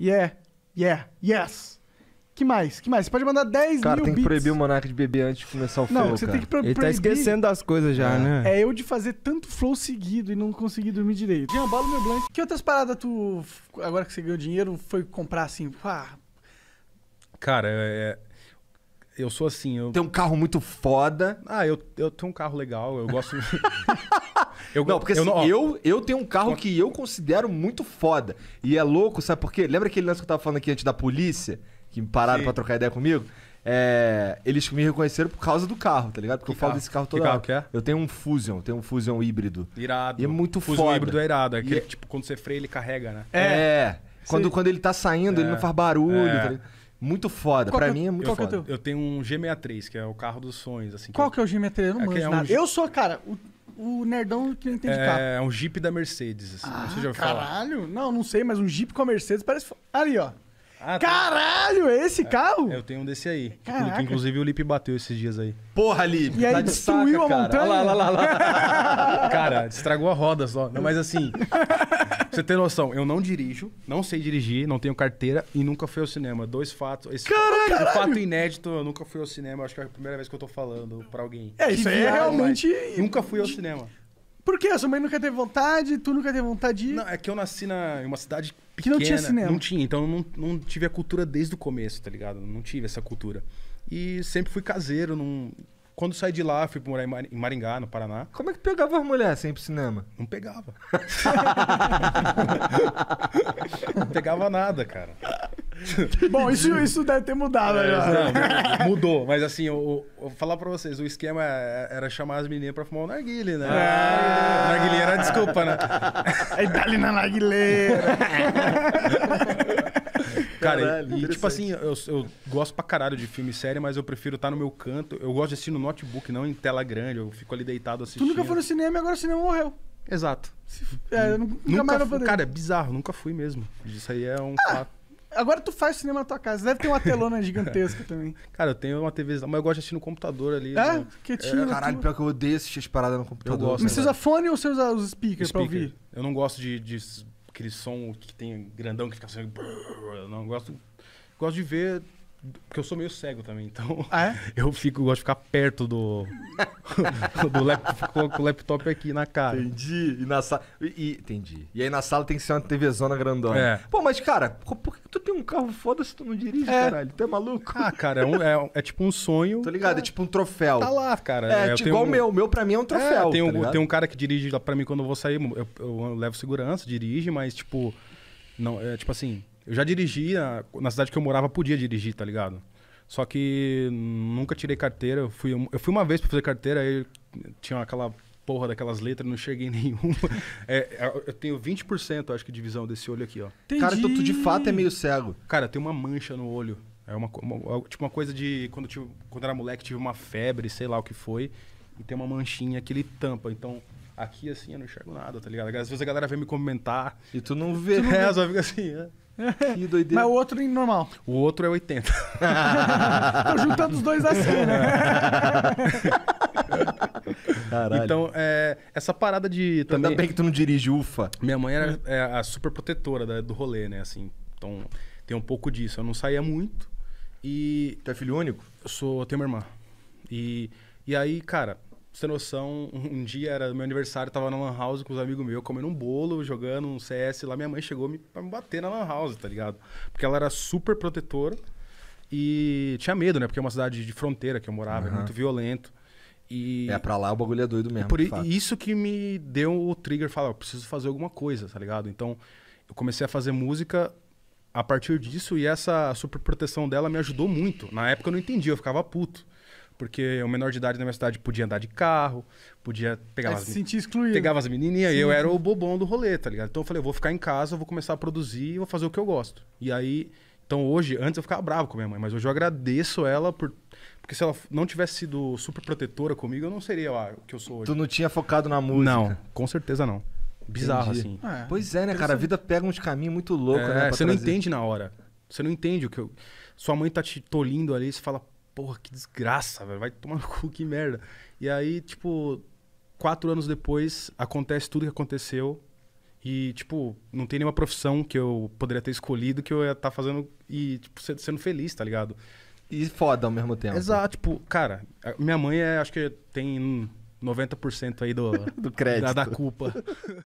Yeah, yeah, yes. Que mais? Que mais? Você pode mandar 10 Cara, mil tem que proibir o Monark de beber antes de começar o flow, Não, você cara. tem que pro Ele tá esquecendo das coisas já, é. né? É eu de fazer tanto flow seguido e não conseguir dormir direito. Jean, bala meu blank. Que outras paradas tu, agora que você ganhou dinheiro, foi comprar assim? Pá. Cara, é, é... Eu sou assim, eu... Tem um carro muito foda. Ah, eu, eu tenho um carro legal, eu gosto... Eu, não, porque eu, assim, não, eu, eu tenho um carro que eu considero muito foda. E é louco, sabe por quê? Lembra aquele lance que eu tava falando aqui antes da polícia? Que me pararam Sim. pra trocar ideia comigo? É, eles me reconheceram por causa do carro, tá ligado? Porque que eu falo desse carro todo. Que carro que é? Eu tenho um Fusion, tenho um Fusion híbrido. Irado. E é muito Fusion foda. Fusion híbrido é irado. É aquele e... É que, tipo, quando você freia, ele carrega, né? É. é. Quando, quando ele tá saindo, ele não é. faz barulho, é. tá Muito foda. Qual pra mim é muito eu, foda. Eu tenho um G63, que é o carro dos sonhos. assim. Qual eu... que é o G63? Eu não é, manjo é um... Eu sou, cara, o o nerdão que não entende é, carro. É um Jeep da Mercedes. Assim, ah, não caralho. Falar. Não, não sei, mas um Jeep com a Mercedes parece... Ali, ó. Ah, tá. Caralho, tá. esse é, carro? eu tenho um desse aí. Caraca. inclusive o Lipe bateu esses dias aí. Porra, Lipe! E tá destruiu de saca, a cara. montanha? Olha lá, olha lá, olha lá. cara, estragou a roda só. Não, mas assim, você tem noção, eu não dirijo, não sei dirigir, não tenho carteira e nunca fui ao cinema. Dois fatos. Esse caralho, fato, fato inédito, eu nunca fui ao cinema. Acho que é a primeira vez que eu tô falando pra alguém. É, isso aí é realmente. Nunca fui ao cinema. Por quê? A sua mãe nunca teve vontade, tu nunca teve vontade de. Não, é que eu nasci na, em uma cidade pequena. Que não tinha cinema. Não tinha, então eu não, não tive a cultura desde o começo, tá ligado? Não tive essa cultura. E sempre fui caseiro, não quando saí de lá, fui morar em Maringá, no Paraná. Como é que pegava as mulheres sem ir pro cinema? Não pegava. não pegava nada, cara. Bom, isso, isso deve ter mudado. Né? É, Não, mudou, mas assim, eu, eu vou falar pra vocês: o esquema é, é, era chamar as meninas pra fumar o narguile, né? Ah, narguile era desculpa, né? Aí dá ali na narguileira. Caralho, cara, e, tipo assim, eu, eu, gosto pra caralho de filme e série, mas eu prefiro estar tá no meu canto. Eu gosto de assistir no notebook, não em tela grande. Eu fico ali deitado assistindo. Tu nunca foi no cinema e agora o cinema morreu. Exato. É, eu nunca, nunca mais fui, Cara, é bizarro, nunca fui mesmo. Isso aí é um ah, fato. Agora tu faz cinema na tua casa. Deve ter uma telona gigantesca também. Cara, eu tenho uma TV, mas eu gosto de assistir no computador ali. É? No... Né? Quietinho. É, caralho, tu... pior que eu odeio assistir as paradas no computador. Eu gosto, mas né? você usa fone ou você usa os speakers Speaker. pra ouvir? Eu não gosto de, de aquele som que tem grandão que fica assim. eu não gosto. Gosto de ver porque eu sou meio cego também, então. Ah, é? Eu fico, gosto de ficar perto do. do laptop, laptop aqui na cara. Entendi. E na sala. E, entendi. E aí na sala tem que ser uma TVzona grandona. É. Pô, mas cara, por que tu tem um carro foda se tu não dirige, é. caralho? Tu é maluco? Ah, cara, é, um, é, é tipo um sonho. Tô ligado, é, tipo um troféu. Tá lá, cara. É, é tipo, igual o um... meu. O meu pra mim é um é, troféu. tem, tá um, tem um cara que dirige lá pra mim quando eu vou sair. Eu, eu, eu levo segurança, dirige, mas tipo. Não, é tipo assim eu já dirigia, na cidade que eu morava podia dirigir, tá ligado? Só que nunca tirei carteira. Eu fui, eu fui uma vez pra fazer carteira, aí tinha aquela porra daquelas letras, não cheguei nenhum. nenhuma. É, é, eu tenho 20%, acho que, de visão desse olho aqui, ó. Entendi. Cara, então tu de fato é meio cego. Cara, tem uma mancha no olho. É uma, uma, tipo uma coisa de. Quando, tive, quando era moleque, tive uma febre, sei lá o que foi. E tem uma manchinha que ele tampa. Então, aqui assim, eu não enxergo nada, tá ligado? Às vezes a galera vem me comentar. E tu não vê. Tu não vê. É, né? só fica assim, é. Que doideira. Mas o outro é normal. O outro é 80. Tô juntando os dois assim, né? Caralho. Então, é, essa parada de. também... Ainda bem que tu não dirige ufa. Minha mãe era é, a super protetora da, do rolê, né? Assim, então, tem um pouco disso. Eu não saía muito. E. Tu é filho único? Eu sou. Eu tenho uma irmã. E, e aí, cara, Pra você ter noção, um dia era meu aniversário, tava na Lan House com os amigos meus, comendo um bolo, jogando um CS lá. Minha mãe chegou me, pra me bater na Lan House, tá ligado? Porque ela era super protetora e tinha medo, né? Porque é uma cidade de fronteira que eu morava, uhum. é muito violento. E... É, pra lá o bagulho é doido mesmo. E por isso que me deu o trigger falar, eu preciso fazer alguma coisa, tá ligado? Então, eu comecei a fazer música a partir disso e essa super proteção dela me ajudou muito. Na época eu não entendia, eu ficava puto porque o menor de idade na minha cidade podia andar de carro, podia pegar Aí é, as se sentia excluído. Pegava as menininhas e eu era o bobão do rolê, tá ligado? Então eu falei, eu vou ficar em casa, vou começar a produzir e vou fazer o que eu gosto. E aí, então hoje, antes eu ficava bravo com minha mãe, mas hoje eu agradeço ela por porque se ela não tivesse sido super protetora comigo, eu não seria lá o que eu sou hoje. Tu não tinha focado na música? Não, com certeza não. Bizarro Entendi. assim. é. Pois é, né, cara? A vida pega uns caminhos muito loucos, né, é, né? Você trazer. não entende na hora. Você não entende o que eu... Sua mãe tá te tolindo ali, você fala, porra, que desgraça, velho. Vai tomar no cu, que merda. E aí, tipo, quatro anos depois, acontece tudo que aconteceu. E, tipo, não tem nenhuma profissão que eu poderia ter escolhido que eu ia estar tá fazendo e, tipo, sendo feliz, tá ligado? E foda ao mesmo tempo. Exato, tipo, cara, minha mãe é, acho que tem 90% aí do, do crédito. da, da culpa.